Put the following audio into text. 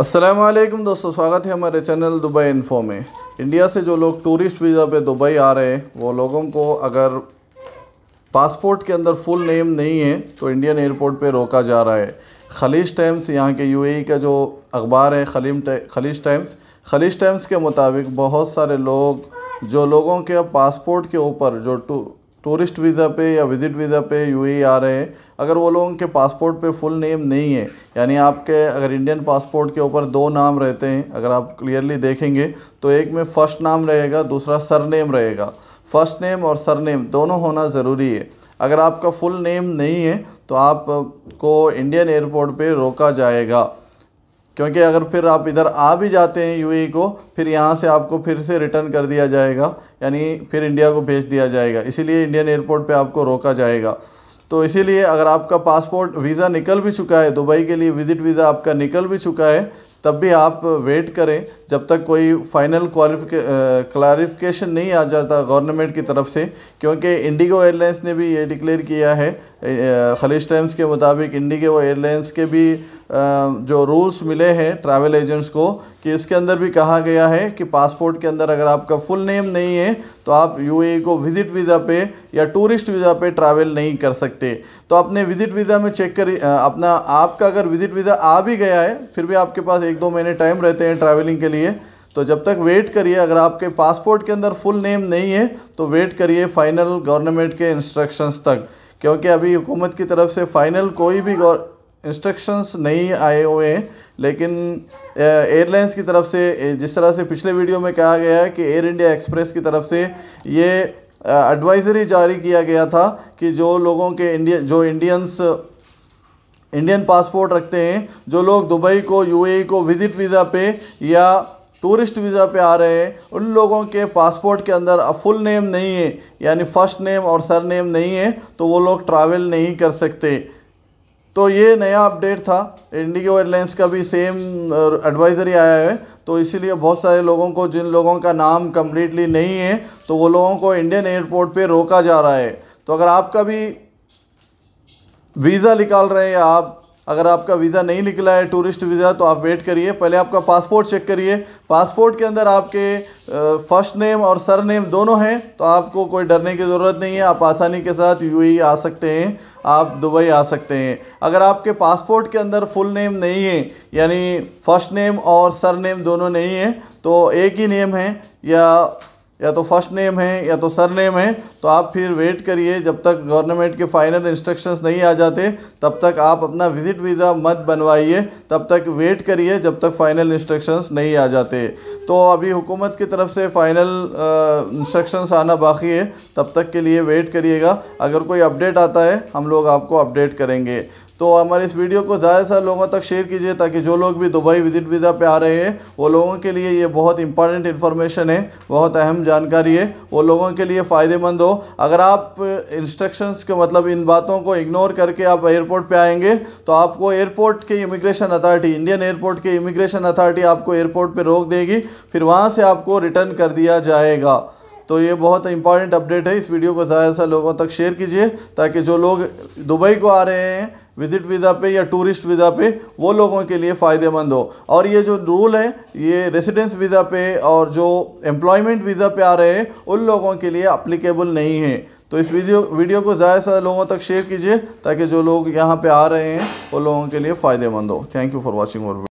असलम दोस्तों स्वागत है हमारे चैनल दुबई इन्फो में इंडिया से जो लोग टूरिस्ट वीज़ा पे दुबई आ रहे हैं वो लोगों को अगर पासपोर्ट के अंदर फुल नेम नहीं है तो इंडियन एयरपोर्ट पे रोका जा रहा है खलीज टाइम्स यहाँ के यूएई का जो अखबार है खलीम खलीज टाइम्स खलीज टाइम्स के मुताबिक बहुत सारे लोग जो लोगों के पासपोर्ट के ऊपर जो टू टूरिस्ट वीज़ा पे या विज़िट वीज़ा पे यूएई आ रहे हैं अगर वो लोगों के पासपोर्ट पे फुल नेम नहीं है यानी आपके अगर इंडियन पासपोर्ट के ऊपर दो नाम रहते हैं अगर आप क्लियरली देखेंगे तो एक में फ़र्स्ट नाम रहेगा दूसरा सरनेम रहेगा फ़र्स्ट नेम और सरनेम दोनों होना ज़रूरी है अगर आपका फुल नेम नहीं है तो आपको इंडियन एयरपोर्ट पर रोका जाएगा क्योंकि अगर फिर आप इधर आ भी जाते हैं यू e को फिर यहाँ से आपको फिर से रिटर्न कर दिया जाएगा यानी फिर इंडिया को भेज दिया जाएगा इसीलिए इंडियन एयरपोर्ट पे आपको रोका जाएगा तो इसीलिए अगर आपका पासपोर्ट वीज़ा निकल भी चुका है दुबई के लिए विज़िट वीज़ा आपका निकल भी चुका है तब भी आप वेट करें जब तक कोई फाइनल क्वालिफिके क्लारिफिकेशन नहीं आ जाता गवर्नमेंट की तरफ से क्योंकि इंडिगो एयरलाइंस ने भी ये डिक्लेयर किया है खलीज टाइम्स के मुताबिक इंडिगो एयरलाइंस के भी जो रूल्स मिले हैं ट्रैवल एजेंट्स को कि इसके अंदर भी कहा गया है कि पासपोर्ट के अंदर अगर आपका फुल नेम नहीं है तो आप यू e को विज़िट वीज़ा पे या टूरिस्ट वीज़ा पे ट्रैवल नहीं कर सकते तो आपने विज़िट वीज़ा में चेक कर अपना आपका अगर विज़िट वीज़ा आ भी गया है फिर भी आपके पास एक दो महीने टाइम रहते हैं ट्रैवलिंग के लिए तो जब तक वेट करिए अगर आपके पासपोर्ट के अंदर फुल नेम नहीं है तो वेट करिए फाइनल गवर्नमेंट के इंस्ट्रक्शंस तक क्योंकि अभी हुकूमत की तरफ से फ़ाइनल कोई भी गौर इंस्ट्रक्शंस नहीं आए हुए हैं लेकिन एयरलाइंस की तरफ से जिस तरह से पिछले वीडियो में कहा गया है कि एयर इंडिया एक्सप्रेस की तरफ से ये एडवाइज़री जारी किया गया था कि जो लोगों के इंडिया जो इंडियंस इंडियन पासपोर्ट रखते हैं जो लोग दुबई को यूएई e को विज़िट वीज़ा पे या टूरिस्ट वीज़ा पे आ रहे हैं उन लोगों के पासपोर्ट के अंदर फुल नेम नहीं है यानी फ़र्स्ट नेम और सर नेम नहीं है तो वो लोग ट्रैवल नहीं कर सकते तो ये नया अपडेट था इंडिगो एयरलाइंस का भी सेम एडवाइज़री आया है तो इसीलिए बहुत सारे लोगों को जिन लोगों का नाम कम्प्लीटली नहीं है तो वो लोगों को इंडियन एयरपोर्ट पे रोका जा रहा है तो अगर आपका भी वीज़ा निकाल रहे हैं आप अगर आपका वीज़ा नहीं निकला है टूरिस्ट वीज़ा तो आप वेट करिए पहले आपका पासपोर्ट चेक करिए पासपोर्ट के अंदर आपके फ़र्स्ट नेम और सर नेम दोनों हैं तो आपको कोई डरने की ज़रूरत नहीं है आप आसानी के साथ यूएई e आ सकते हैं आप दुबई आ सकते हैं अगर आपके पासपोर्ट के अंदर फुल नेम नहीं है यानी फ़र्स्ट नेम और सर नेम दोनों नहीं है तो एक ही नेम है या या तो फर्स्ट नेम है या तो सर नेम है तो आप फिर वेट करिए जब तक गवर्नमेंट के फाइनल इंस्ट्रक्शंस नहीं आ जाते तब तक आप अपना विजिट वीज़ा मत बनवाइए तब तक वेट करिए जब तक फाइनल इंस्ट्रक्शंस नहीं आ जाते तो अभी हुकूमत की तरफ से फ़ाइनल इंस्ट्रक्शंस आना बाकी है तब तक के लिए वेट करिएगा अगर कोई अपडेट आता है हम लोग आपको अपडेट करेंगे तो हमारे इस वीडियो को ज़्यादा से लोगों तक शेयर कीजिए ताकि जो लोग भी दुबई विज़िट वीज़ा पे आ रहे हैं वो लोगों के लिए ये बहुत इंपॉर्टेंट इन्फॉर्मेशन है बहुत अहम जानकारी है वो लोगों के लिए फ़ायदेमंद हो अगर आप इंस्ट्रक्शंस के मतलब इन बातों को इग्नोर करके आप एयरपोर्ट पर आएंगे तो आपको एयरपोर्ट के इमिग्रेशन अथॉरिटी इंडियन एयरपोर्ट के इमिग्रेशन अथॉरिटी आपको एयरपोर्ट पर रोक देगी फिर वहाँ से आपको रिटर्न कर दिया जाएगा तो ये बहुत इंपॉर्टेंट अपडेट है इस वीडियो को ज़्यादा से लोगों तक शेयर कीजिए ताकि जो लोग दुबई को आ रहे हैं विजिट वीज़ा पे या टूरिस्ट वीज़ा पे वो लोगों के लिए फ़ायदेमंद हो और ये जो रूल है ये रेसिडेंस वीज़ा पे और जो एम्प्लॉयमेंट वीज़ा पे आ रहे हैं उन लोगों के लिए अप्लीकेबल नहीं है तो इस वीडियो वीडियो को ज़्यादा से लोगों तक शेयर कीजिए ताकि जो लोग यहाँ पर आ रहे हैं वो लोगों के लिए फ़ायदेमंद हो थैंक यू फॉर वॉचिंग और